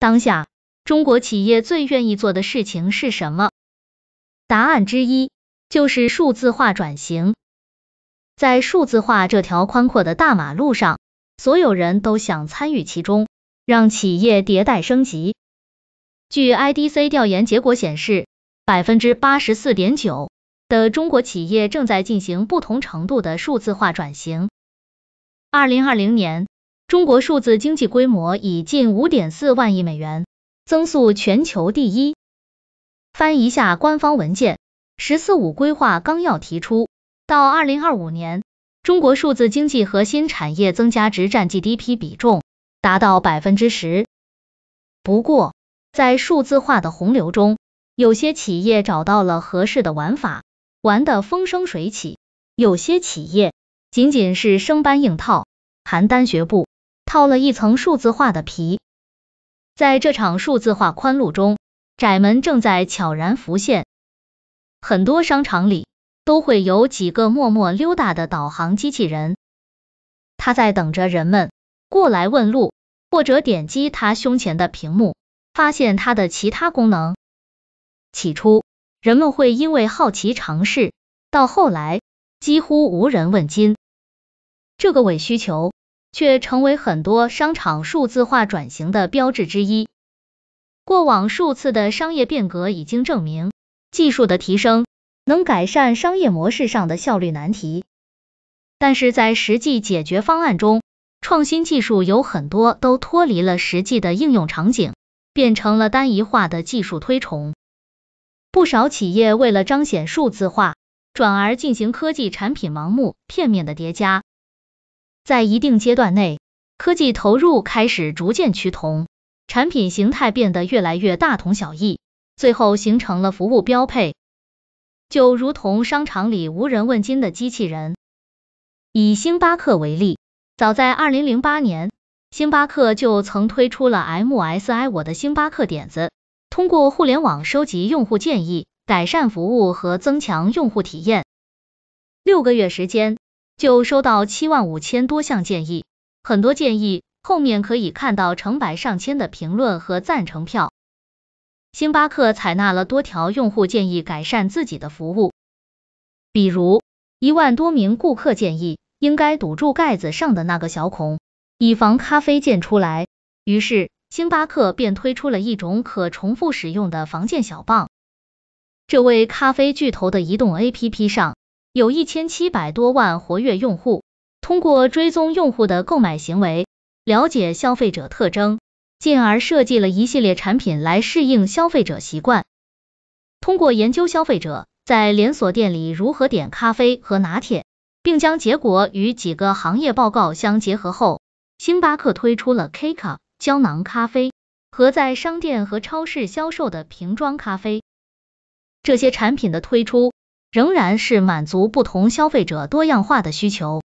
当下，中国企业最愿意做的事情是什么？答案之一就是数字化转型。在数字化这条宽阔的大马路上，所有人都想参与其中，让企业迭代升级。据 IDC 调研结果显示，百分之八十四点九的中国企业正在进行不同程度的数字化转型。二零二零年。中国数字经济规模已近5.4万亿美元，增速全球第一。翻一下官方文件，《十四五规划纲要》提出，到2025年，中国数字经济核心产业增加值占 GDP 比重达到百分之十。不过，在数字化的洪流中，有些企业找到了合适的玩法，玩得风生水起；有些企业仅仅是生搬硬套、邯郸学步。套了一层数字化的皮，在这场数字化宽路中，窄门正在悄然浮现。很多商场里都会有几个默默溜达的导航机器人，它在等着人们过来问路，或者点击它胸前的屏幕，发现它的其他功能。起初，人们会因为好奇尝试，到后来几乎无人问津。这个伪需求。却成为很多商场数字化转型的标志之一。过往数次的商业变革已经证明，技术的提升能改善商业模式上的效率难题。但是在实际解决方案中，创新技术有很多都脱离了实际的应用场景，变成了单一化的技术推崇。不少企业为了彰显数字化，转而进行科技产品盲目、片面的叠加。在一定阶段内，科技投入开始逐渐趋同，产品形态变得越来越大同小异，最后形成了服务标配，就如同商场里无人问津的机器人。以星巴克为例，早在二零零八年，星巴克就曾推出了 MSI 我的星巴克点子，通过互联网收集用户建议，改善服务和增强用户体验。六个月时间。就收到七万五千多项建议，很多建议后面可以看到成百上千的评论和赞成票。星巴克采纳了多条用户建议，改善自己的服务。比如，一万多名顾客建议应该堵住盖子上的那个小孔，以防咖啡溅出来。于是，星巴克便推出了一种可重复使用的防溅小棒。这位咖啡巨头的移动 APP 上。有一千七百多万活跃用户，通过追踪用户的购买行为，了解消费者特征，进而设计了一系列产品来适应消费者习惯。通过研究消费者在连锁店里如何点咖啡和拿铁，并将结果与几个行业报告相结合后，星巴克推出了 K-Cup 胶囊咖啡和在商店和超市销售的瓶装咖啡。这些产品的推出。仍然是满足不同消费者多样化的需求。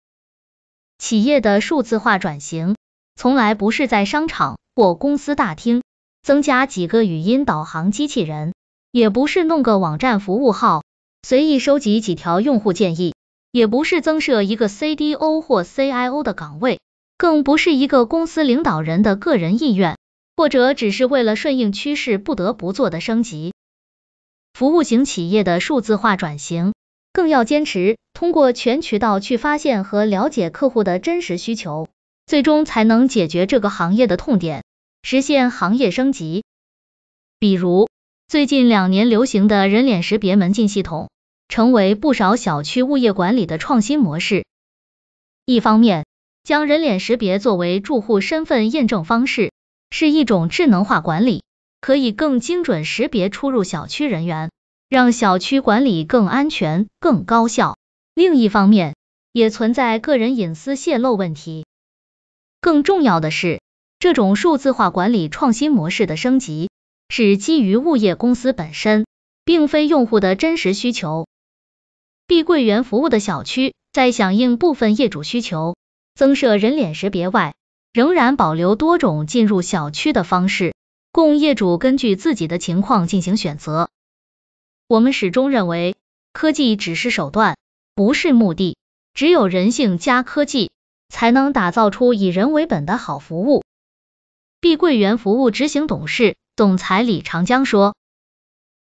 企业的数字化转型，从来不是在商场或公司大厅增加几个语音导航机器人，也不是弄个网站服务号，随意收集几条用户建议，也不是增设一个 CDO 或 CIO 的岗位，更不是一个公司领导人的个人意愿，或者只是为了顺应趋势不得不做的升级。服务型企业的数字化转型，更要坚持通过全渠道去发现和了解客户的真实需求，最终才能解决这个行业的痛点，实现行业升级。比如，最近两年流行的人脸识别门禁系统，成为不少小区物业管理的创新模式。一方面，将人脸识别作为住户身份验证方式，是一种智能化管理。可以更精准识别出入小区人员，让小区管理更安全、更高效。另一方面，也存在个人隐私泄露问题。更重要的是，这种数字化管理创新模式的升级，是基于物业公司本身，并非用户的真实需求。碧桂园服务的小区，在响应部分业主需求，增设人脸识别外，仍然保留多种进入小区的方式。供业主根据自己的情况进行选择。我们始终认为，科技只是手段，不是目的。只有人性加科技，才能打造出以人为本的好服务。碧桂园服务执行董事、总裁李长江说：“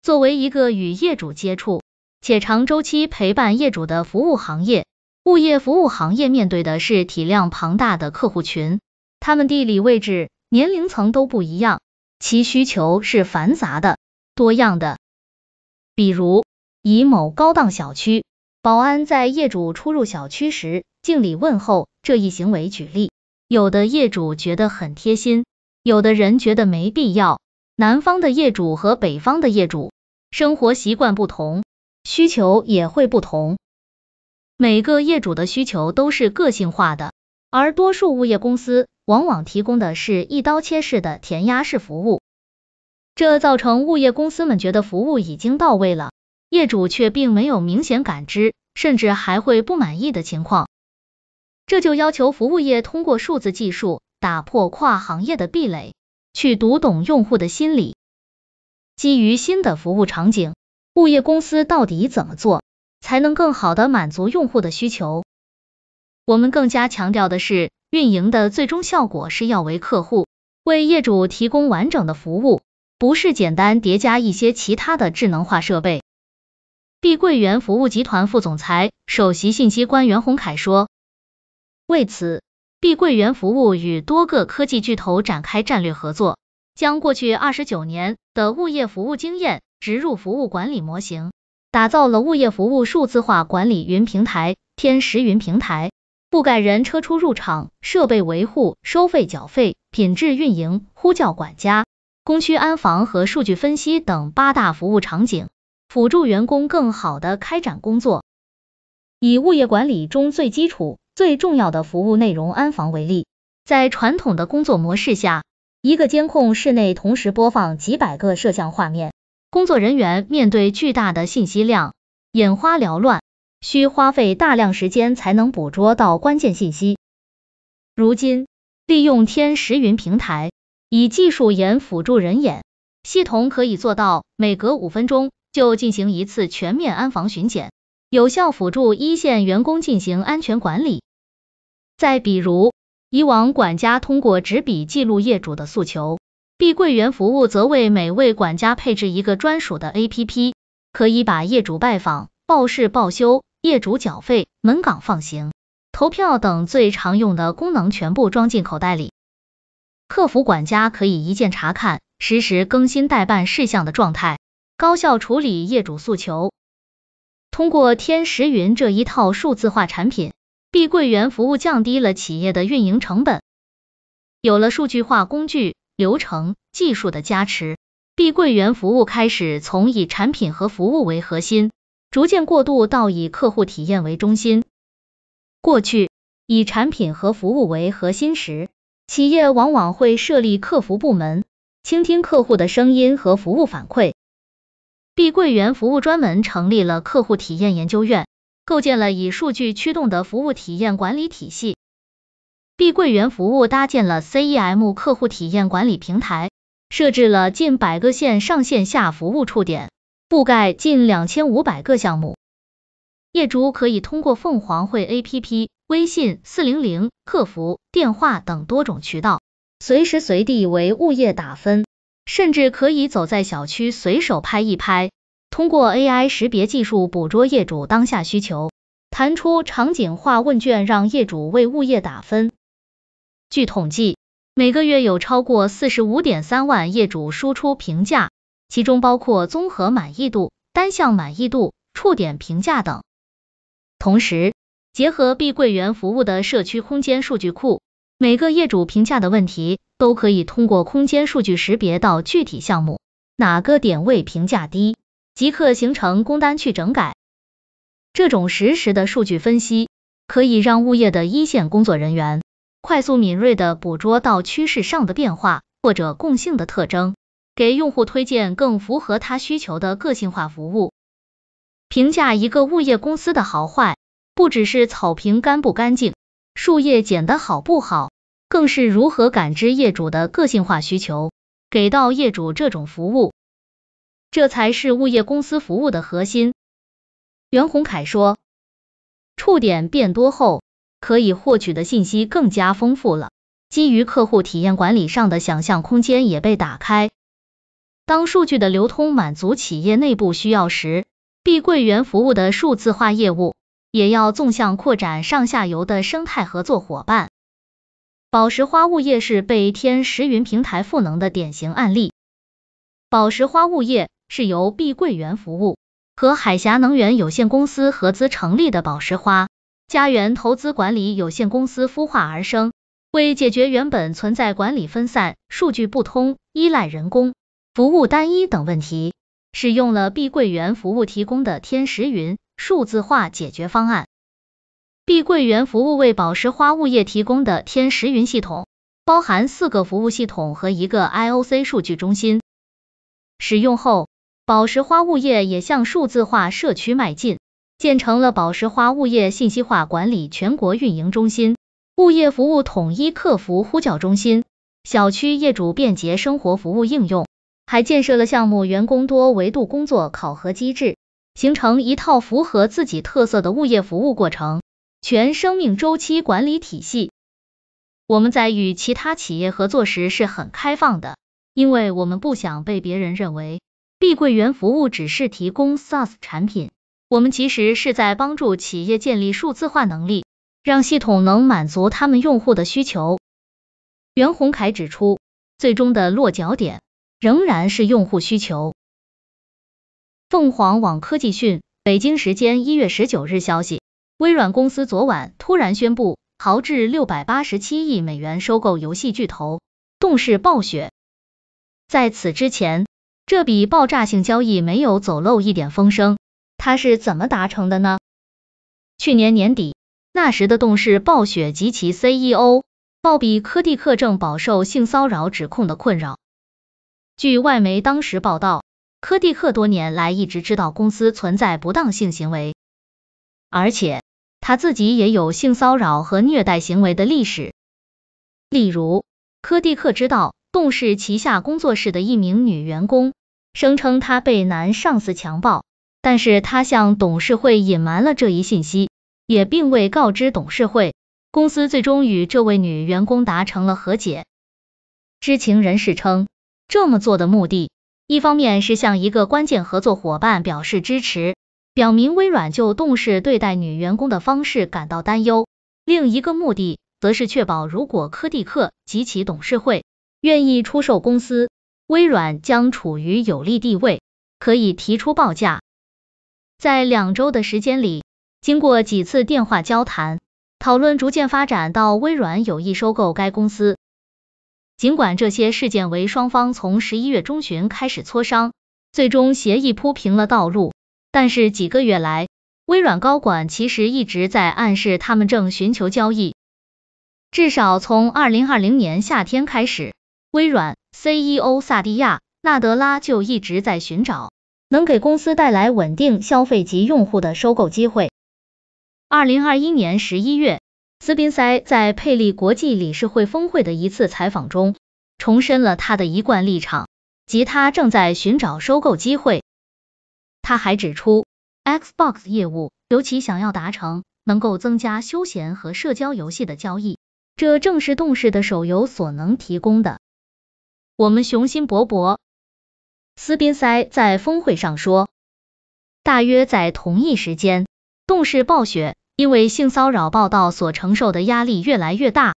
作为一个与业主接触且长周期陪伴业主的服务行业，物业服务行业面对的是体量庞大的客户群，他们地理位置、年龄层都不一样。”其需求是繁杂的、多样的，比如以某高档小区保安在业主出入小区时敬礼问候这一行为举例，有的业主觉得很贴心，有的人觉得没必要。南方的业主和北方的业主生活习惯不同，需求也会不同。每个业主的需求都是个性化的，而多数物业公司。往往提供的是一刀切式的填鸭式服务，这造成物业公司们觉得服务已经到位了，业主却并没有明显感知，甚至还会不满意的情况。这就要求服务业通过数字技术打破跨行业的壁垒，去读懂用户的心理。基于新的服务场景，物业公司到底怎么做才能更好的满足用户的需求？我们更加强调的是。运营的最终效果是要为客户、为业主提供完整的服务，不是简单叠加一些其他的智能化设备。碧桂园服务集团副总裁、首席信息官袁宏凯说：“为此，碧桂园服务与多个科技巨头展开战略合作，将过去二十九年的物业服务经验植入服务管理模型，打造了物业服务数字化管理云平台——天时云平台。”覆盖人车出入场、设备维护、收费缴费、品质运营、呼叫管家、工区安防和数据分析等八大服务场景，辅助员工更好的开展工作。以物业管理中最基础、最重要的服务内容安防为例，在传统的工作模式下，一个监控室内同时播放几百个摄像画面，工作人员面对巨大的信息量，眼花缭乱。需花费大量时间才能捕捉到关键信息。如今，利用天时云平台，以技术眼辅助人眼，系统可以做到每隔五分钟就进行一次全面安防巡检，有效辅助一线员工进行安全管理。再比如，以往管家通过纸笔记录业主的诉求，碧桂园服务则为每位管家配置一个专属的 APP，可以把业主拜访、报事、报修。业主缴费、门岗放行、投票等最常用的功能全部装进口袋里。客服管家可以一键查看、实时更新代办事项的状态，高效处理业主诉求。通过天时云这一套数字化产品，碧桂园服务降低了企业的运营成本。有了数据化工具、流程、技术的加持，碧桂园服务开始从以产品和服务为核心。逐渐过渡到以客户体验为中心。过去以产品和服务为核心时，企业往往会设立客服部门，倾听客户的声音和服务反馈。碧桂园服务专门成立了客户体验研究院，构建了以数据驱动的服务体验管理体系。碧桂园服务搭建了 CEM 客户体验管理平台，设置了近百个线上线下服务触点。覆盖近两千五百个项目，业主可以通过凤凰会 APP、微信、四零零客服电话等多种渠道，随时随地为物业打分，甚至可以走在小区随手拍一拍，通过 AI 识别技术捕捉业主当下需求，弹出场景化问卷，让业主为物业打分。据统计，每个月有超过四十五点三万业主输出评价。其中包括综合满意度、单项满意度、触点评价等。同时，结合碧桂园服务的社区空间数据库，每个业主评价的问题都可以通过空间数据识别到具体项目哪个点位评价低，即刻形成工单去整改。这种实时的数据分析，可以让物业的一线工作人员快速敏锐的捕捉到趋势上的变化或者共性的特征。给用户推荐更符合他需求的个性化服务。评价一个物业公司的好坏，不只是草坪干不干净、树叶剪的好不好，更是如何感知业主的个性化需求，给到业主这种服务，这才是物业公司服务的核心。袁宏凯说，触点变多后，可以获取的信息更加丰富了，基于客户体验管理上的想象空间也被打开。当数据的流通满足企业内部需要时，碧桂园服务的数字化业务也要纵向扩展上下游的生态合作伙伴。宝石花物业是被天石云平台赋能的典型案例。宝石花物业是由碧桂园服务和海峡能源有限公司合资成立的宝石花家园投资管理有限公司孵化而生，为解决原本存在管理分散、数据不通、依赖人工。服务单一等问题，使用了碧桂园服务提供的天时云数字化解决方案。碧桂园服务为宝石花物业提供的天时云系统，包含四个服务系统和一个 I O C 数据中心。使用后，宝石花物业也向数字化社区迈进，建成了宝石花物业信息化管理全国运营中心、物业服务统一客服呼叫中心、小区业主便捷生活服务应用。还建设了项目员工多维度工作考核机制，形成一套符合自己特色的物业服务过程全生命周期管理体系。我们在与其他企业合作时是很开放的，因为我们不想被别人认为碧桂园服务只是提供 SaaS 产品，我们其实是在帮助企业建立数字化能力，让系统能满足他们用户的需求。袁宏凯指出，最终的落脚点。仍然是用户需求。凤凰网科技讯，北京时间一月十九日消息，微软公司昨晚突然宣布，豪掷六百八十七亿美元收购游戏巨头动视暴雪。在此之前，这笔爆炸性交易没有走漏一点风声，它是怎么达成的呢？去年年底，那时的动视暴雪及其 CEO 鲍比科蒂克正饱受性骚扰指控的困扰。据外媒当时报道，科蒂克多年来一直知道公司存在不当性行为，而且他自己也有性骚扰和虐待行为的历史。例如，科蒂克知道动视旗下工作室的一名女员工声称她被男上司强暴，但是他向董事会隐瞒了这一信息，也并未告知董事会。公司最终与这位女员工达成了和解。知情人士称。这么做的目的，一方面是向一个关键合作伙伴表示支持，表明微软就动势对待女员工的方式感到担忧；另一个目的，则是确保如果科蒂克及其董事会愿意出售公司，微软将处于有利地位，可以提出报价。在两周的时间里，经过几次电话交谈，讨论逐渐发展到微软有意收购该公司。尽管这些事件为双方从十一月中旬开始磋商，最终协议铺平了道路，但是几个月来，微软高管其实一直在暗示他们正寻求交易。至少从二零二零年夏天开始，微软 CEO 萨蒂亚·纳德拉就一直在寻找能给公司带来稳定消费及用户的收购机会。二零二一年十一月。斯宾塞在佩利国际理事会峰会的一次采访中重申了他的一贯立场，及他正在寻找收购机会。他还指出，Xbox 业务尤其想要达成能够增加休闲和社交游戏的交易，这正是动视的手游所能提供的。我们雄心勃勃，斯宾塞在峰会上说。大约在同一时间，动视暴雪。因为性骚扰报道所承受的压力越来越大，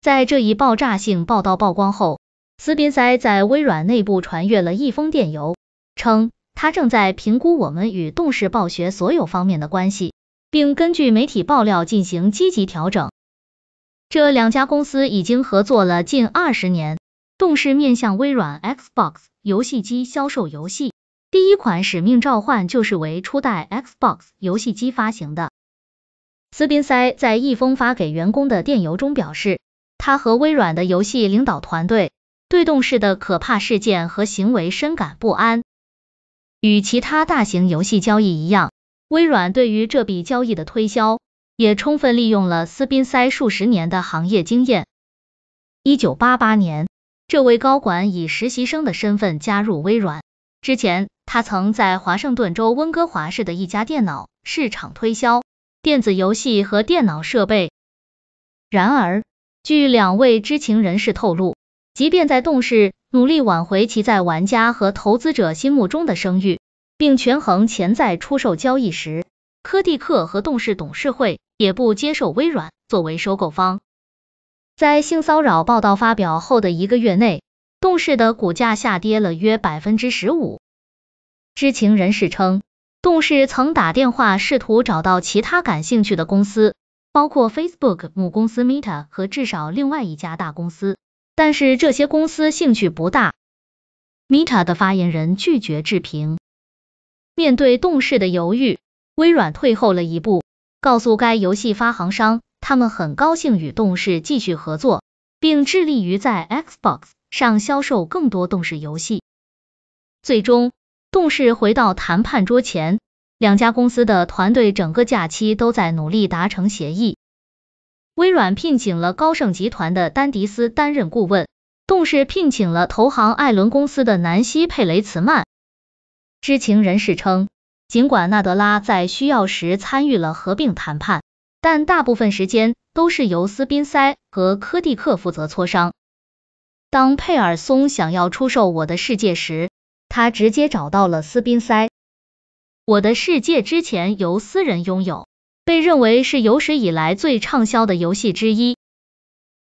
在这一爆炸性报道曝光后，斯宾塞在微软内部传阅了一封电邮，称他正在评估我们与动视暴雪所有方面的关系，并根据媒体爆料进行积极调整。这两家公司已经合作了近二十年，动视面向微软 Xbox 游戏机销售游戏，第一款《使命召唤》就是为初代 Xbox 游戏机发行的。斯宾塞在一封发给员工的电邮中表示，他和微软的游戏领导团队对动视的可怕事件和行为深感不安。与其他大型游戏交易一样，微软对于这笔交易的推销也充分利用了斯宾塞数十年的行业经验。一九八八年，这位高管以实习生的身份加入微软，之前他曾在华盛顿州温哥华市的一家电脑市场推销。电子游戏和电脑设备。然而，据两位知情人士透露，即便在动视努力挽回其在玩家和投资者心目中的声誉，并权衡潜在出售交易时，科迪克和动视董事会也不接受微软作为收购方。在性骚扰报道发表后的一个月内，动视的股价下跌了约百分之十五。知情人士称。动视曾打电话试图找到其他感兴趣的公司，包括 Facebook 母公司 Meta 和至少另外一家大公司，但是这些公司兴趣不大。Meta 的发言人拒绝置评。面对动视的犹豫，微软退后了一步，告诉该游戏发行商，他们很高兴与动视继续合作，并致力于在 Xbox 上销售更多动视游戏。最终。动视回到谈判桌前，两家公司的团队整个假期都在努力达成协议。微软聘请了高盛集团的丹迪斯担任顾问，动视聘请了投行艾伦公司的南希佩雷茨曼。知情人士称，尽管纳德拉在需要时参与了合并谈判，但大部分时间都是由斯宾塞和科蒂克负责磋商。当佩尔松想要出售我的世界时，他直接找到了斯宾塞。我的世界之前由私人拥有，被认为是有史以来最畅销的游戏之一。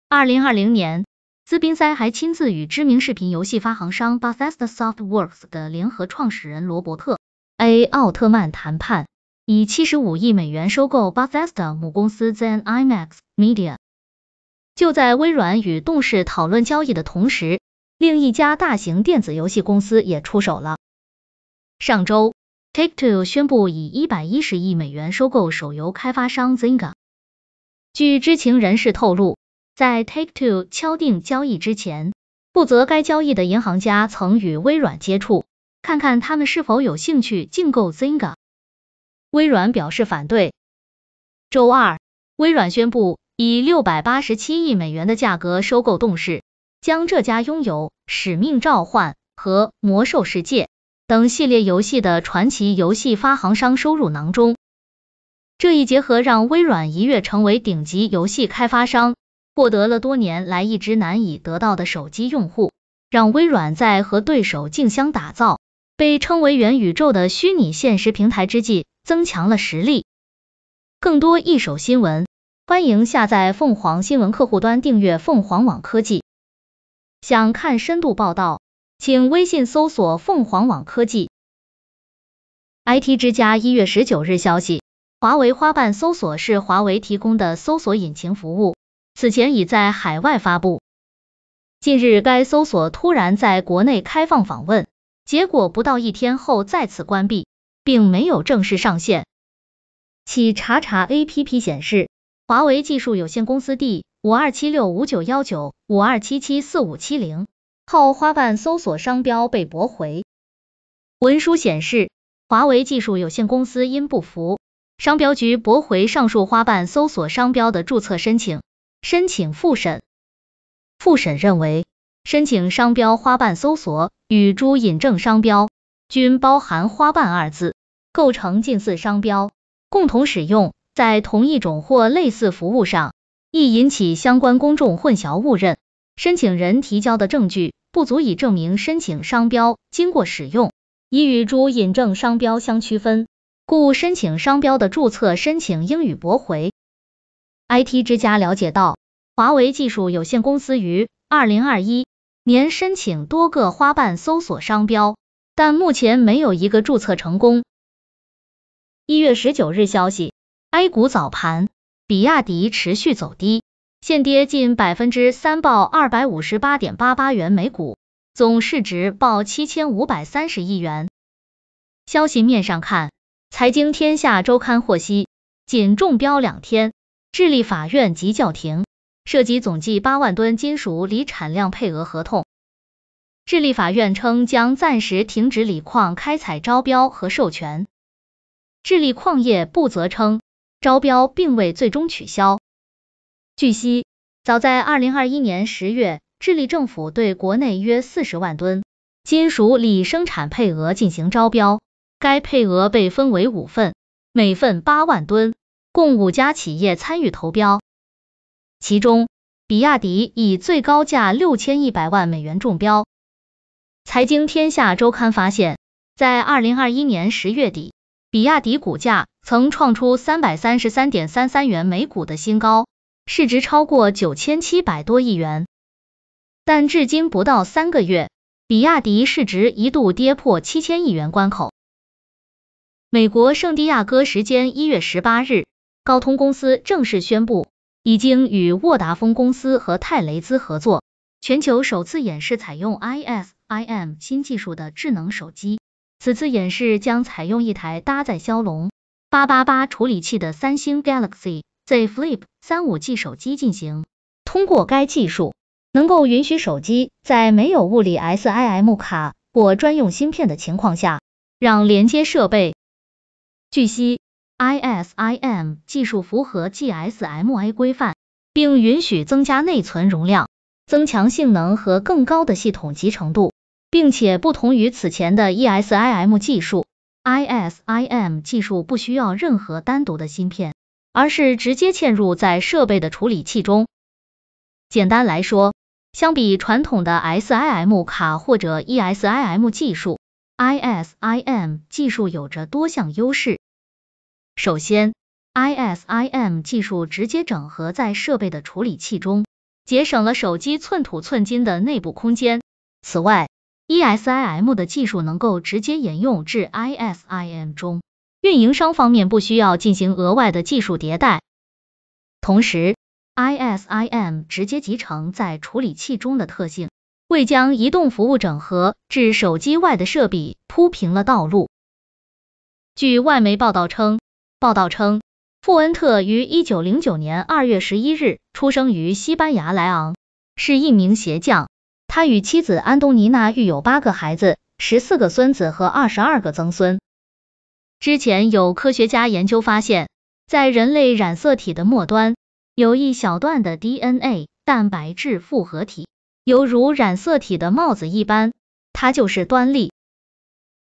二零二零年，斯宾塞还亲自与知名视频游戏发行商 Bethesda Softworks 的联合创始人罗伯特 A. 奥特曼谈判，以七十五亿美元收购 Bethesda 母公司 ZeniMax Media。就在微软与动视讨论交易的同时，另一家大型电子游戏公司也出手了。上周，Take Two 宣布以110亿美元收购手游开发商 Zynga。据知情人士透露，在 Take Two 敲定交易之前，负责该交易的银行家曾与微软接触，看看他们是否有兴趣竞购 Zynga。微软表示反对。周二，微软宣布以687亿美元的价格收购动视。将这家拥有《使命召唤》和《魔兽世界》等系列游戏的传奇游戏发行商收入囊中，这一结合让微软一跃成为顶级游戏开发商，获得了多年来一直难以得到的手机用户，让微软在和对手竞相打造被称为元宇宙的虚拟现实平台之际增强了实力。更多一手新闻，欢迎下载凤凰新闻客户端，订阅凤凰网科技。想看深度报道，请微信搜索“凤凰网科技”。IT 之家一月十九日消息，华为花瓣搜索是华为提供的搜索引擎服务，此前已在海外发布。近日该搜索突然在国内开放访问，结果不到一天后再次关闭，并没有正式上线。企查查 APP 显示，华为技术有限公司第。五二七六五九幺九五二七七四五七零号花瓣搜索商标被驳回。文书显示，华为技术有限公司因不服商标局驳回上述花瓣搜索商标的注册申请，申请复审。复审认为，申请商标花瓣搜索与朱引正商标均包含花瓣二字，构成近似商标，共同使用在同一种或类似服务上。易引起相关公众混淆误认，申请人提交的证据不足以证明申请商标经过使用，已与朱引证商标相区分，故申请商标的注册申请应予驳回。IT 之家了解到，华为技术有限公司于二零二一年申请多个花瓣搜索商标，但目前没有一个注册成功。一月十九日消息，A 股早盘。比亚迪持续走低，现跌近百分之三，报二百五十八点八八元每股，总市值报七千五百三十亿元。消息面上看，财经天下周刊获悉，仅中标两天，智利法院即叫停涉及总计八万吨金属锂产量配额合同。智利法院称将暂时停止锂矿开采招标和授权。智利矿业部则称。招标并未最终取消。据悉，早在2021年10月，智利政府对国内约40万吨金属锂生产配额进行招标，该配额被分为五份，每份8万吨，共五家企业参与投标。其中，比亚迪以最高价6100万美元中标。财经天下周刊发现，在2021年10月底。比亚迪股价曾创出三百三十三点三三元每股的新高，市值超过九千七百多亿元。但至今不到三个月，比亚迪市值一度跌破七千亿元关口。美国圣地亚哥时间一月十八日，高通公司正式宣布，已经与沃达丰公司和泰雷兹合作，全球首次演示采用 ISIM 新技术的智能手机。此次演示将采用一台搭载骁龙八八八处理器的三星 Galaxy Z Flip 三五 G 手机进行。通过该技术，能够允许手机在没有物理 SIM 卡或专用芯片的情况下，让连接设备。据悉，ISIM 技术符合 GSMA 规范，并允许增加内存容量、增强性能和更高的系统集成度。并且不同于此前的 eSIM 技术，ISIM 技术不需要任何单独的芯片，而是直接嵌入在设备的处理器中。简单来说，相比传统的 SIM 卡或者 eSIM 技术，ISIM 技术有着多项优势。首先，ISIM 技术直接整合在设备的处理器中，节省了手机寸土寸金的内部空间。此外，eSIM 的技术能够直接沿用至 ISIM 中，运营商方面不需要进行额外的技术迭代。同时，ISIM 直接集成在处理器中的特性，为将移动服务整合至手机外的设备铺平了道路。据外媒报道称，报道称，富恩特于1909年2月11日出生于西班牙莱昂，是一名鞋匠。他与妻子安东尼娜育有八个孩子，十四个孙子和二十二个曾孙。之前有科学家研究发现，在人类染色体的末端有一小段的 DNA 蛋白质复合体，犹如染色体的帽子一般，它就是端粒。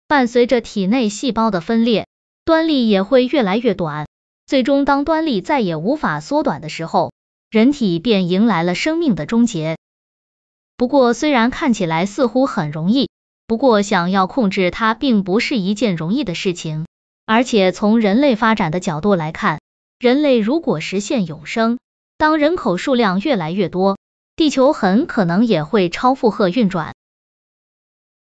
伴随着体内细胞的分裂，端粒也会越来越短，最终当端粒再也无法缩短的时候，人体便迎来了生命的终结。不过，虽然看起来似乎很容易，不过想要控制它并不是一件容易的事情。而且从人类发展的角度来看，人类如果实现永生，当人口数量越来越多，地球很可能也会超负荷运转。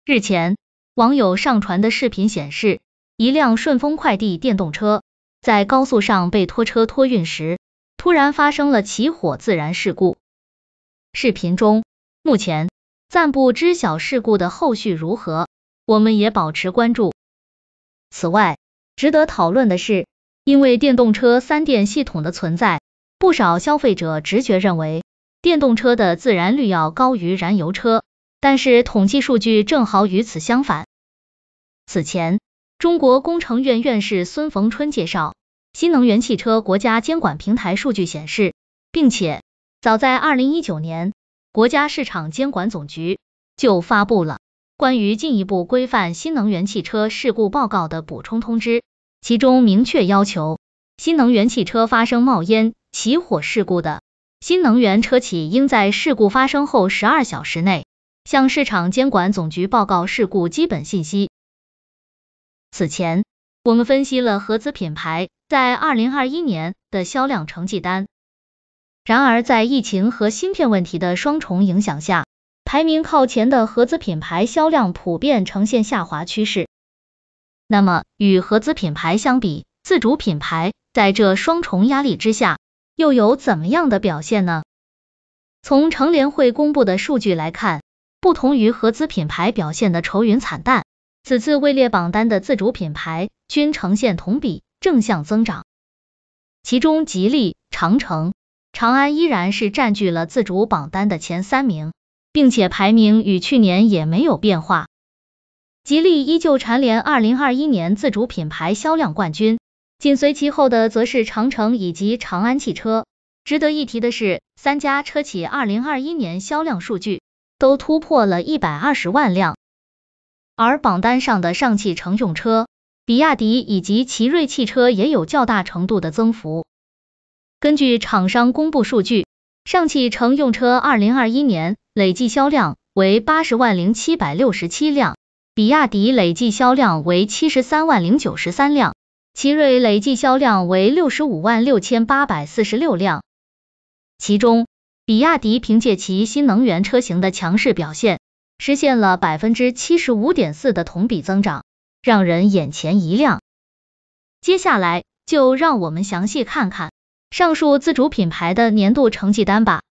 日前，网友上传的视频显示，一辆顺丰快递电动车在高速上被拖车托运时，突然发生了起火自燃事故。视频中，目前暂不知晓事故的后续如何，我们也保持关注。此外，值得讨论的是，因为电动车三电系统的存在，不少消费者直觉认为电动车的自燃率要高于燃油车，但是统计数据正好与此相反。此前，中国工程院院士孙逢春介绍，新能源汽车国家监管平台数据显示，并且早在二零一九年。国家市场监管总局就发布了关于进一步规范新能源汽车事故报告的补充通知，其中明确要求，新能源汽车发生冒烟、起火事故的，新能源车企应在事故发生后十二小时内向市场监管总局报告事故基本信息。此前，我们分析了合资品牌在二零二一年的销量成绩单。然而，在疫情和芯片问题的双重影响下，排名靠前的合资品牌销量普遍呈现下滑趋势。那么，与合资品牌相比，自主品牌在这双重压力之下，又有怎么样的表现呢？从乘联会公布的数据来看，不同于合资品牌表现的愁云惨淡，此次位列榜单的自主品牌均呈现同比正向增长。其中，吉利、长城。长安依然是占据了自主榜单的前三名，并且排名与去年也没有变化。吉利依旧蝉联二零二一年自主品牌销量冠军，紧随其后的则是长城以及长安汽车。值得一提的是，三家车企二零二一年销量数据都突破了一百二十万辆，而榜单上的上汽乘用车、比亚迪以及奇瑞汽车也有较大程度的增幅。根据厂商公布数据，上汽乘用车2021年累计销量为80万0767辆，比亚迪累计销量为73万093辆，奇瑞累计销量为65万6846辆。其中，比亚迪凭借其新能源车型的强势表现，实现了百分之75.4的同比增长，让人眼前一亮。接下来就让我们详细看看。上述自主品牌的年度成绩单吧。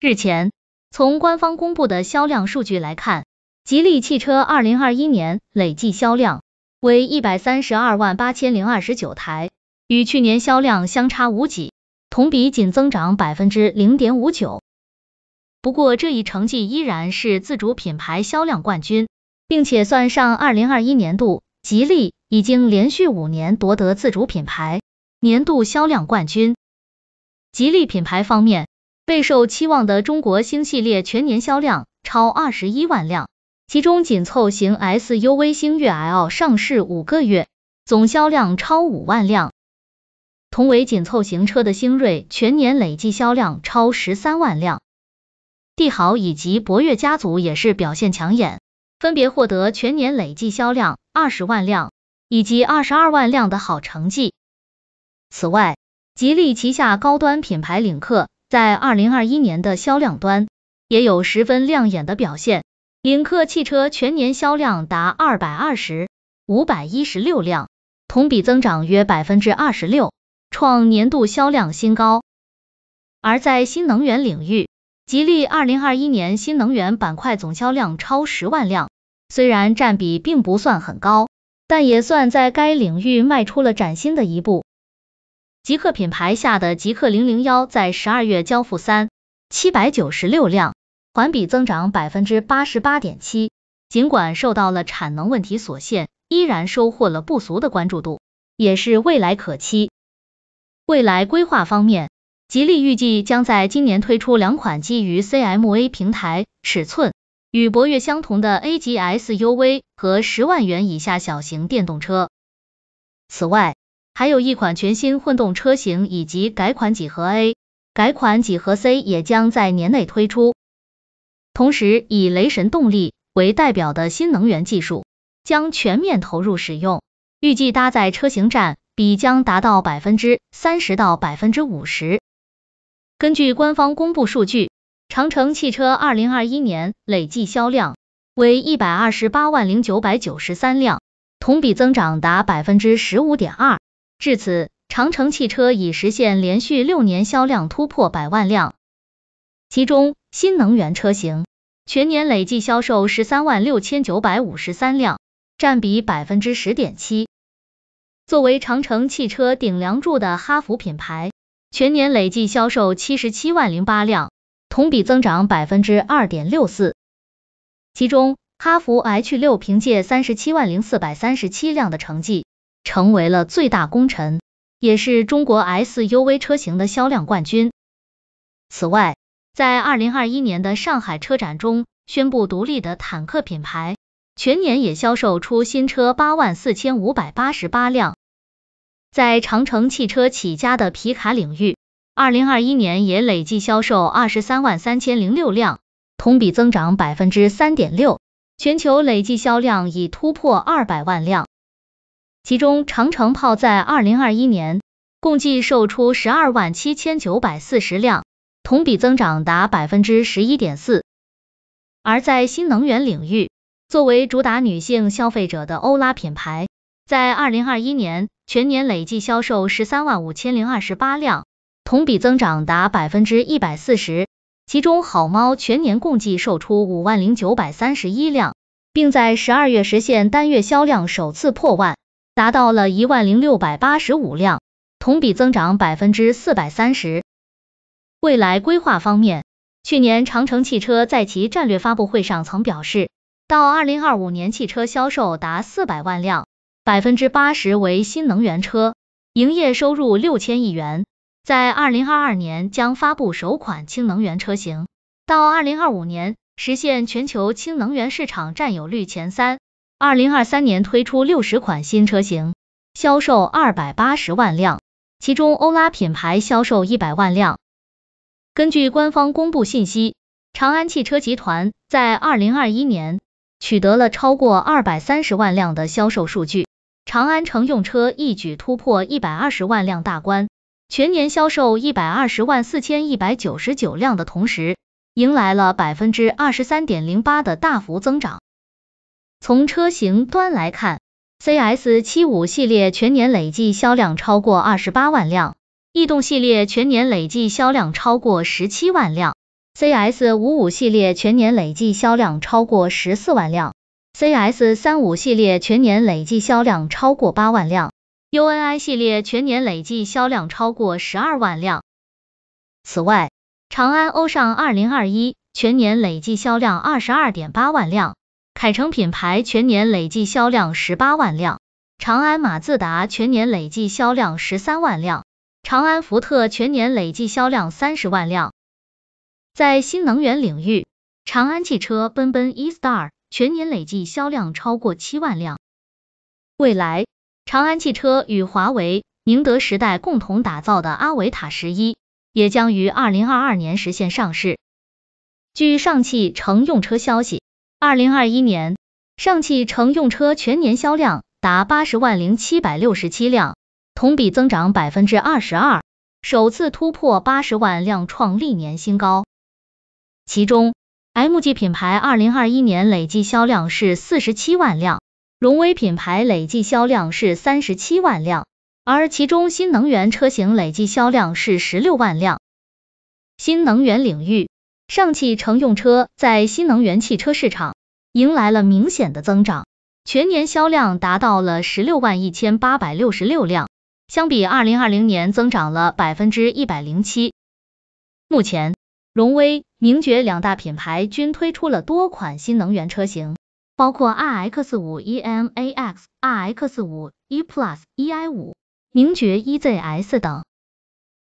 日前，从官方公布的销量数据来看，吉利汽车2021年累计销量为132.8029台，与去年销量相差无几，同比仅增长0.59%。不过，这一成绩依然是自主品牌销量冠军，并且算上2021年度，吉利已经连续五年夺得自主品牌。年度销量冠军，吉利品牌方面，备受期望的中国星系列全年销量超二十一万辆，其中紧凑型 SUV 星越 L 上市五个月，总销量超五万辆。同为紧凑型车的星瑞全年累计销量超十三万辆，帝豪以及博越家族也是表现抢眼，分别获得全年累计销量二十万辆以及二十二万辆的好成绩。此外，吉利旗下高端品牌领克在二零二一年的销量端也有十分亮眼的表现，领克汽车全年销量达二百二十五百一十六辆，同比增长约百分之二十六，创年度销量新高。而在新能源领域，吉利二零二一年新能源板块总销量超十万辆，虽然占比并不算很高，但也算在该领域迈出了崭新的一步。极客品牌下的极客零零幺在十二月交付三七百九十六辆，环比增长百分之八十八点七。尽管受到了产能问题所限，依然收获了不俗的关注度，也是未来可期。未来规划方面，吉利预计将在今年推出两款基于 CMA 平台、尺寸与博越相同的 A 级 SUV 和十万元以下小型电动车。此外，还有一款全新混动车型，以及改款几何 A、改款几何 C 也将在年内推出。同时，以雷神动力为代表的新能源技术将全面投入使用，预计搭载车型占比将达到百分之三十到百分之五十。根据官方公布数据，长城汽车二零二一年累计销量为一百二十八万零九百九十三辆，同比增长达百分之十五点二。至此，长城汽车已实现连续六年销量突破百万辆，其中新能源车型全年累计销售十三万六千九百五十三辆，占比百分之十点七。作为长城汽车顶梁柱的哈弗品牌，全年累计销售七十七万零八辆，同比增长百分之二点六四。其中，哈弗 H 六凭借三十七万零四百三十七辆的成绩。成为了最大功臣，也是中国 SUV 车型的销量冠军。此外，在2021年的上海车展中宣布独立的坦克品牌，全年也销售出新车84,588辆。在长城汽车起家的皮卡领域，2021年也累计销售233,006辆，同比增长3.6%，全球累计销量已突破200万辆。其中，长城炮在二零二一年共计售出十二万七千九百四十辆，同比增长达百分之十一点四。而在新能源领域，作为主打女性消费者的欧拉品牌，在二零二一年全年累计销售十三万五千零二十八辆，同比增长达百分之一百四十。其中，好猫全年共计售出五万零九百三十一辆，并在十二月实现单月销量首次破万。达到了一万零六百八十五辆，同比增长百分之四百三十。未来规划方面，去年长城汽车在其战略发布会上曾表示，到二零二五年汽车销售达四百万辆，百分之八十为新能源车，营业收入六千亿元。在二零二二年将发布首款氢能源车型，到二零二五年实现全球氢能源市场占有率前三。二零二三年推出六十款新车型，销售二百八十万辆，其中欧拉品牌销售一百万辆。根据官方公布信息，长安汽车集团在二零二一年取得了超过二百三十万辆的销售数据，长安乘用车一举突破一百二十万辆大关，全年销售一百二十万四千一百九十九辆的同时，迎来了百分之二十三点零八的大幅增长。从车型端来看，CS 七五系列全年累计销量超过二十八万辆，逸动系列全年累计销量超过十七万辆，CS 五五系列全年累计销量超过十四万辆，CS 三五系列全年累计销量超过八万辆，UNI 系列全年累计销量超过十二万辆。此外，长安欧尚二零二一全年累计销量二十二点八万辆。凯程品牌全年累计销量十八万辆，长安马自达全年累计销量十三万辆，长安福特全年累计销量三十万辆。在新能源领域，长安汽车奔奔 E-Star 全年累计销量超过七万辆。未来，长安汽车与华为、宁德时代共同打造的阿维塔十一也将于二零二二年实现上市。据上汽乘用车消息。二零二一年，上汽乘用车全年销量达八十万零七百六十七辆，同比增长百分之二十二，首次突破八十万辆，创历年新高。其中，MG 品牌二零二一年累计销量是四十七万辆，荣威品牌累计销量是三十七万辆，而其中新能源车型累计销量是十六万辆。新能源领域。上汽乘用车在新能源汽车市场迎来了明显的增长，全年销量达到了十六万一千八百六十六辆，相比二零二零年增长了百分之一百零七。目前，荣威、名爵两大品牌均推出了多款新能源车型，包括 iX5 EMAX、iX5 E Plus、Ei5、名爵 EZS 等。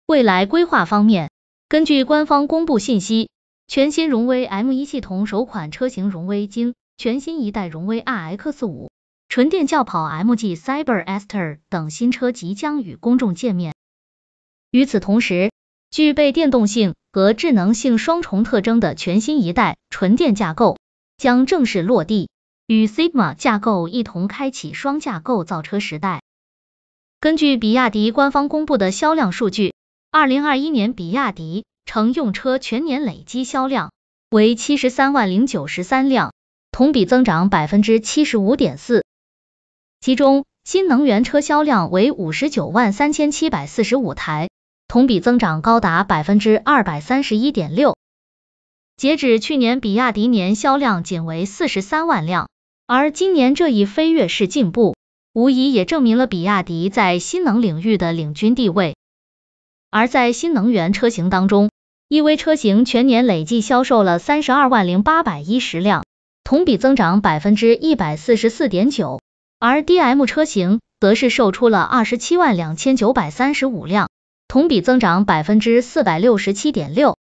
未来规划方面，根据官方公布信息。全新荣威 M1 系统首款车型荣威鲸，全新一代荣威 RX5，纯电轿跑 MG Cyberster 等新车即将与公众见面。与此同时，具备电动性和智能性双重特征的全新一代纯电架构将正式落地，与 Sigma 架构一同开启双架构造车时代。根据比亚迪官方公布的销量数据，二零二一年比亚迪。乘用车全年累计销量为七十三万零九十三辆，同比增长百分之七十五点四。其中，新能源车销量为五十九万三千七百四十五台，同比增长高达百分之二百三十一点六。截止去年，比亚迪年销量仅为四十三万辆，而今年这一飞跃式进步，无疑也证明了比亚迪在新能源领域的领军地位。而在新能源车型当中，EV 车型全年累计销售了三十二万零八百一十辆，同比增长百分之一百四十四点九；而 DM 车型则是售出了二十七万两千九百三十五辆，同比增长百分之四百六十七点六。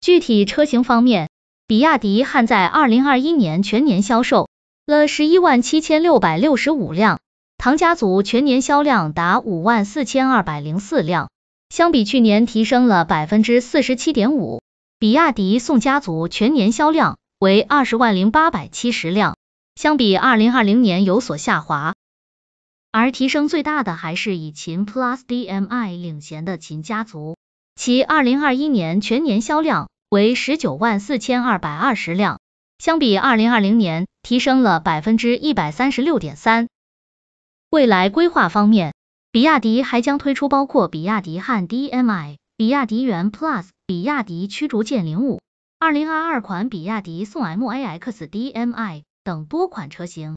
具体车型方面，比亚迪汉在二零二一年全年销售了十一万七千六百六十五辆，唐家族全年销量达五万四千二百零四辆。相比去年提升了百分之四十七点五，比亚迪宋家族全年销量为二十万零八百七十辆，相比二零二零年有所下滑。而提升最大的还是以秦 PLUS DM-i 领衔的秦家族，其二零二一年全年销量为十九万四千二百二十辆，相比二零二零年提升了百分之一百三十六点三。未来规划方面，比亚迪还将推出包括比亚迪汉 DMI、比亚迪元 Plus、比亚迪驱逐舰零五、二零二二款比亚迪宋 MAX DM-i 等多款车型。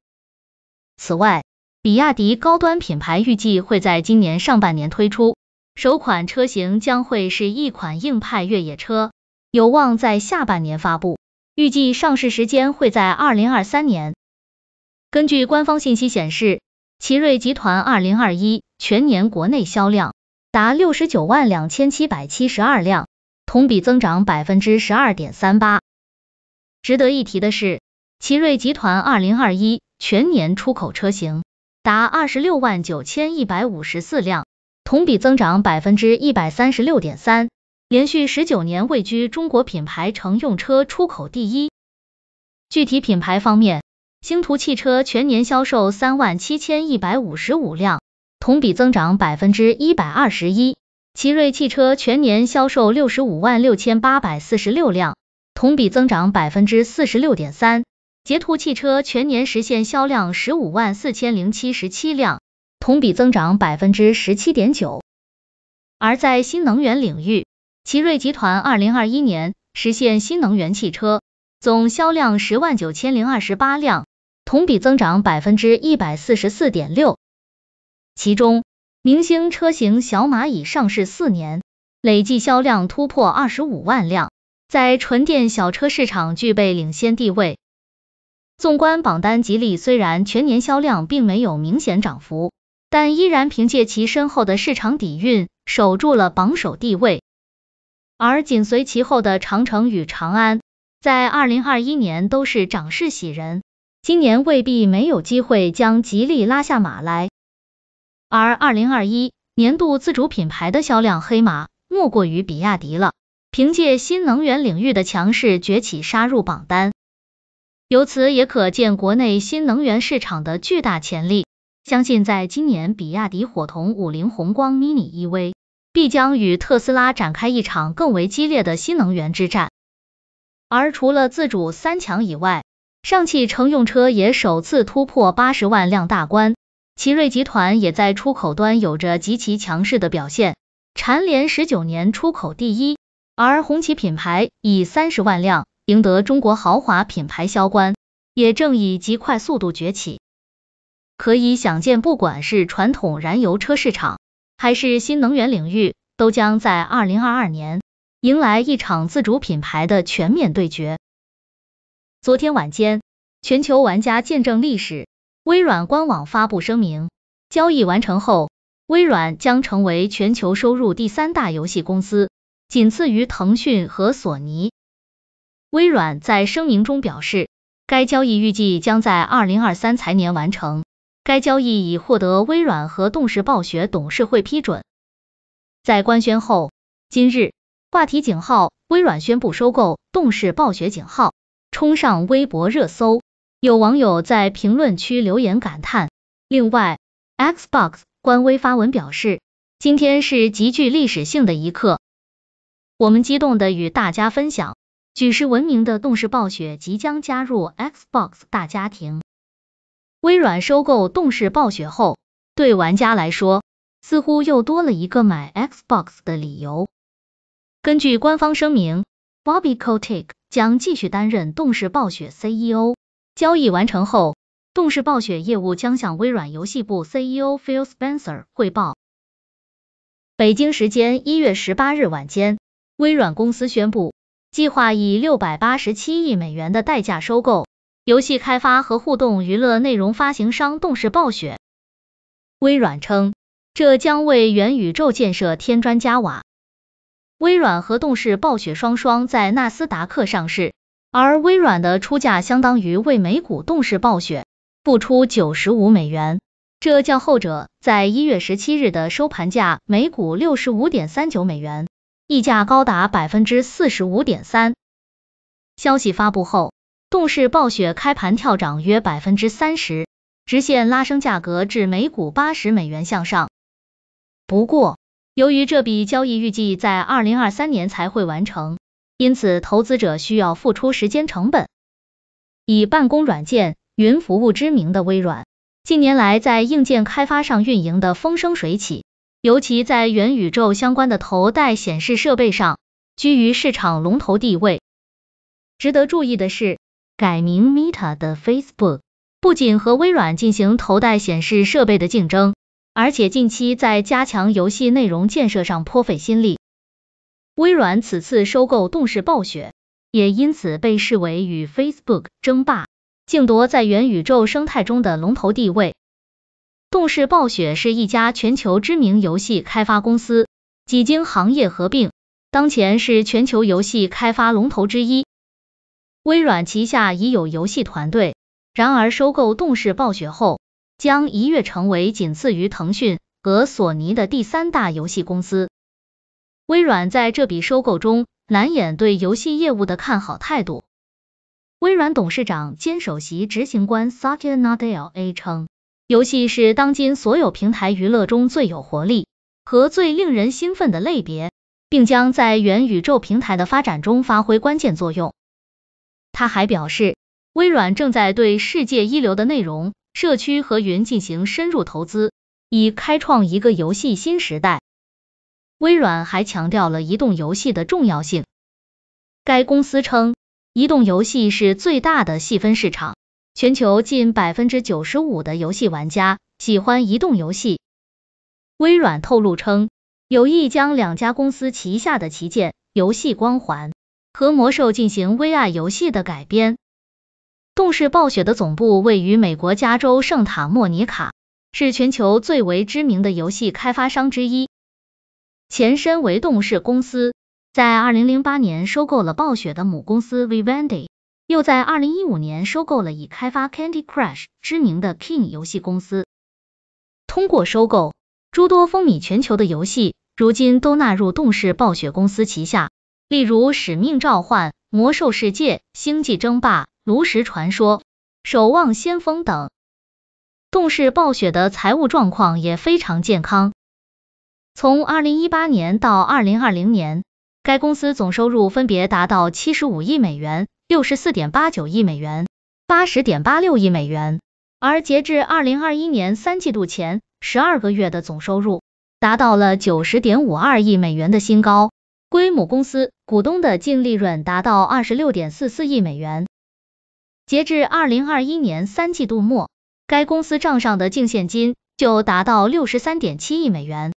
此外，比亚迪高端品牌预计会在今年上半年推出，首款车型将会是一款硬派越野车，有望在下半年发布，预计上市时间会在二零二三年。根据官方信息显示，奇瑞集团二零二一全年国内销量达六十九万两千七百七十二辆，同比增长百分之十二点三八。值得一提的是，奇瑞集团二零二一全年出口车型达二十六万九千一百五十四辆，同比增长百分之一百三十六点三，连续十九年位居中国品牌乘用车出口第一。具体品牌方面，星途汽车全年销售三万七千一百五十五辆。同比增长百分之一百二十一，奇瑞汽车全年销售六十五万六千八百四十六辆，同比增长百分之四十六点三。捷途汽车全年实现销量十五万四千零七十七辆，同比增长百分之十七点九。而在新能源领域，奇瑞集团二零二一年实现新能源汽车总销量十万九千零二十八辆，同比增长百分之一百四十四点六。其中，明星车型小蚂蚁上市四年，累计销量突破二十五万辆，在纯电小车市场具备领先地位。纵观榜单，吉利虽然全年销量并没有明显涨幅，但依然凭借其深厚的市场底蕴，守住了榜首地位。而紧随其后的长城与长安，在二零二一年都是涨势喜人，今年未必没有机会将吉利拉下马来。而二零二一年度自主品牌的销量黑马莫过于比亚迪了，凭借新能源领域的强势崛起杀入榜单，由此也可见国内新能源市场的巨大潜力。相信在今年，比亚迪伙同五菱宏光 mini EV 必将与特斯拉展开一场更为激烈的新能源之战。而除了自主三强以外，上汽乘用车也首次突破八十万辆大关。奇瑞集团也在出口端有着极其强势的表现，蝉联十九年出口第一，而红旗品牌以三十万辆赢得中国豪华品牌销冠，也正以极快速度崛起。可以想见，不管是传统燃油车市场，还是新能源领域，都将在二零二二年迎来一场自主品牌的全面对决。昨天晚间，全球玩家见证历史。微软官网发布声明，交易完成后，微软将成为全球收入第三大游戏公司，仅次于腾讯和索尼。微软在声明中表示，该交易预计将在二零二三财年完成，该交易已获得微软和动视暴雪董事会批准。在官宣后，今日话题井号微软宣布收购动视暴雪井号冲上微博热搜。有网友在评论区留言感叹。另外，Xbox 官微发文表示，今天是极具历史性的一刻，我们激动地与大家分享，举世闻名的动视暴雪即将加入 Xbox 大家庭。微软收购动视暴雪后，对玩家来说，似乎又多了一个买 Xbox 的理由。根据官方声明，Bobby Kotick 将继续担任动视暴雪 CEO。交易完成后，动视暴雪业务将向微软游戏部 CEO Phil Spencer 汇报。北京时间一月十八日晚间，微软公司宣布，计划以六百八十七亿美元的代价收购游戏开发和互动娱乐内容发行商动视暴雪。微软称，这将为元宇宙建设添砖加瓦。微软和动视暴雪双双在纳斯达克上市。而微软的出价相当于为每股动视暴雪不出九十五美元，这较后者在一月十七日的收盘价每股六十五点三九美元，溢价高达百分之四十五点三。消息发布后，动视暴雪开盘跳涨约百分之三十，直线拉升价格至每股八十美元向上。不过，由于这笔交易预计在二零二三年才会完成。因此，投资者需要付出时间成本。以办公软件、云服务知名的微软，近年来在硬件开发上运营的风生水起，尤其在元宇宙相关的头戴显示设备上居于市场龙头地位。值得注意的是，改名 Meta 的 Facebook，不仅和微软进行头戴显示设备的竞争，而且近期在加强游戏内容建设上颇费心力。微软此次收购动视暴雪，也因此被视为与 Facebook 争霸、竞夺在元宇宙生态中的龙头地位。动视暴雪是一家全球知名游戏开发公司，几经行业合并，当前是全球游戏开发龙头之一。微软旗下已有游戏团队，然而收购动视暴雪后，将一跃成为仅次于腾讯和索尼的第三大游戏公司。微软在这笔收购中难掩对游戏业务的看好态度。微软董事长兼首席执行官 Satya Nadella 称，游戏是当今所有平台娱乐中最有活力和最令人兴奋的类别，并将在元宇宙平台的发展中发挥关键作用。他还表示，微软正在对世界一流的内容、社区和云进行深入投资，以开创一个游戏新时代。微软还强调了移动游戏的重要性。该公司称，移动游戏是最大的细分市场，全球近百分之九十五的游戏玩家喜欢移动游戏。微软透露称，有意将两家公司旗下的旗舰游戏《光环》和《魔兽》进行 VR 游戏的改编。动视暴雪的总部位于美国加州圣塔莫尼卡，是全球最为知名的游戏开发商之一。前身为动视公司，在二零零八年收购了暴雪的母公司 Vivendi，又在二零一五年收购了以开发 Candy Crush 知名的 King 游戏公司。通过收购，诸多风靡全球的游戏如今都纳入动视暴雪公司旗下，例如《使命召唤》《魔兽世界》《星际争霸》《炉石传说》《守望先锋》等。动视暴雪的财务状况也非常健康。从二零一八年到二零二零年，该公司总收入分别达到七十五亿美元、六十四点八九亿美元、八十点八六亿美元，而截至二零二一年三季度前十二个月的总收入达到了九十点五二亿美元的新高。归母公司股东的净利润达到二十六点四四亿美元。截至二零二一年三季度末，该公司账上的净现金就达到六十三点七亿美元。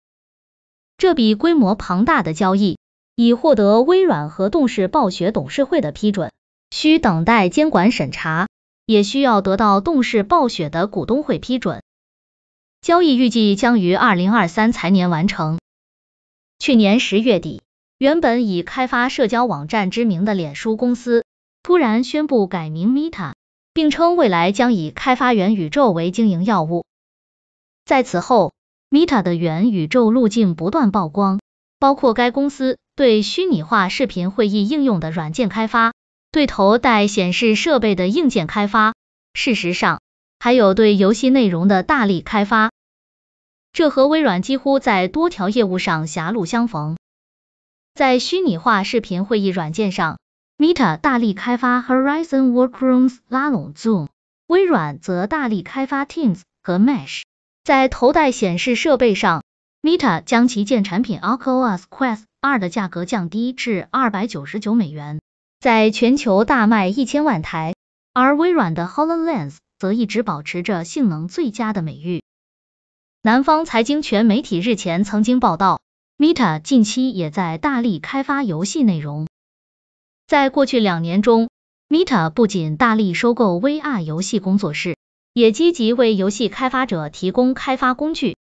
这笔规模庞大的交易已获得微软和动视暴雪董事会的批准，需等待监管审查，也需要得到动视暴雪的股东会批准。交易预计将于二零二三财年完成。去年十月底，原本以开发社交网站知名的脸书公司突然宣布改名 Meta，并称未来将以开发元宇宙为经营要务。在此后，Meta 的元宇宙路径不断曝光，包括该公司对虚拟化视频会议应用的软件开发，对头戴显示设备的硬件开发。事实上，还有对游戏内容的大力开发。这和微软几乎在多条业务上狭路相逢。在虚拟化视频会议软件上，Meta 大力开发 Horizon Workrooms，拉拢 Zoom；微软则大力开发 Teams 和 Mesh。在头戴显示设备上，Meta 将旗舰产品 Oculus Quest 2的价格降低至299美元，在全球大卖1000万台，而微软的 HoloLens 则一直保持着性能最佳的美誉。南方财经全媒体日前曾经报道，Meta 近期也在大力开发游戏内容。在过去两年中，Meta 不仅大力收购 VR 游戏工作室。也积极为游戏开发者提供开发工具。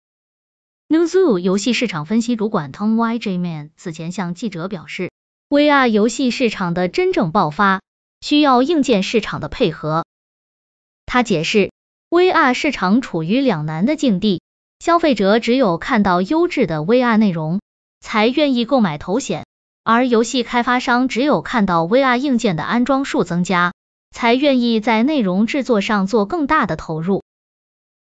Newzoo 游戏市场分析主管 Tom Yajman 此前向记者表示，VR 游戏市场的真正爆发需要硬件市场的配合。他解释，VR 市场处于两难的境地，消费者只有看到优质的 VR 内容，才愿意购买头显，而游戏开发商只有看到 VR 硬件的安装数增加。才愿意在内容制作上做更大的投入。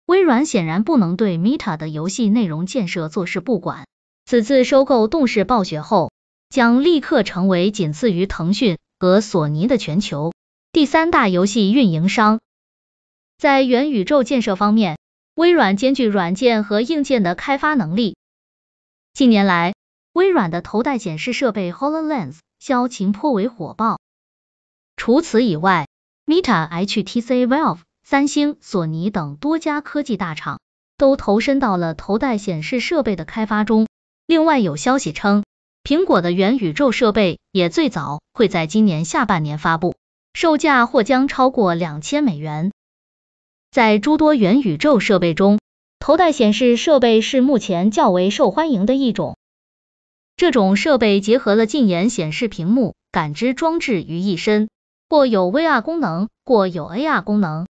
微软显然不能对 Meta 的游戏内容建设坐视不管。此次收购动视暴雪后，将立刻成为仅次于腾讯和索尼的全球第三大游戏运营商。在元宇宙建设方面，微软兼具软件和硬件的开发能力。近年来，微软的头戴显示设备 Hololens 销情颇为火爆。除此以外，Meta、HTC、v l v e 三星、索尼等多家科技大厂都投身到了头戴显示设备的开发中。另外有消息称，苹果的元宇宙设备也最早会在今年下半年发布，售价或将超过两千美元。在诸多元宇宙设备中，头戴显示设备是目前较为受欢迎的一种。这种设备结合了近眼显示屏幕、感知装置于一身。或有 VR 功能，或有 AR 功能。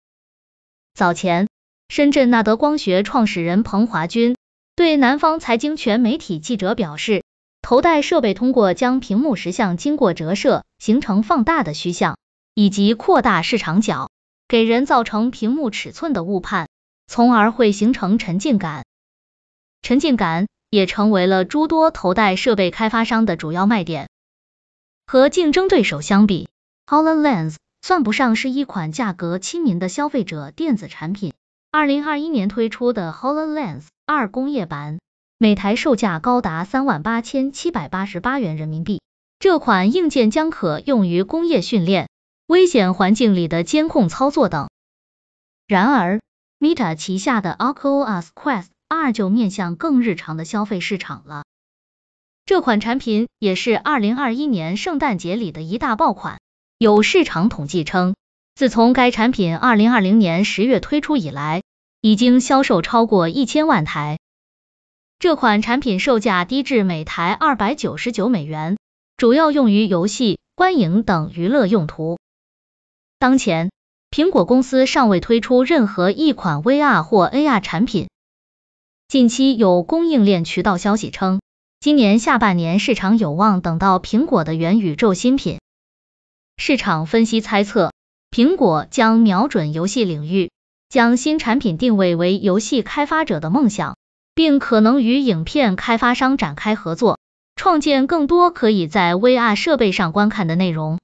早前，深圳纳德光学创始人彭华军对南方财经全媒体记者表示，头戴设备通过将屏幕实像经过折射形成放大的虚像，以及扩大视场角，给人造成屏幕尺寸的误判，从而会形成沉浸感。沉浸感也成为了诸多头戴设备开发商的主要卖点。和竞争对手相比，Hololens 算不上是一款价格亲民的消费者电子产品。2021年推出的 Hololens 二工业版，每台售价高达三万八千七百八十八元人民币。这款硬件将可用于工业训练、危险环境里的监控操作等。然而，Meta 旗下的 Oculus Quest 二就面向更日常的消费市场了。这款产品也是2021年圣诞节里的一大爆款。有市场统计称，自从该产品2020年十月推出以来，已经销售超过一千万台。这款产品售价低至每台299美元，主要用于游戏、观影等娱乐用途。当前，苹果公司尚未推出任何一款 VR 或 AR 产品。近期有供应链渠道消息称，今年下半年市场有望等到苹果的元宇宙新品。市场分析猜测，苹果将瞄准游戏领域，将新产品定位为游戏开发者的梦想，并可能与影片开发商展开合作，创建更多可以在 VR 设备上观看的内容。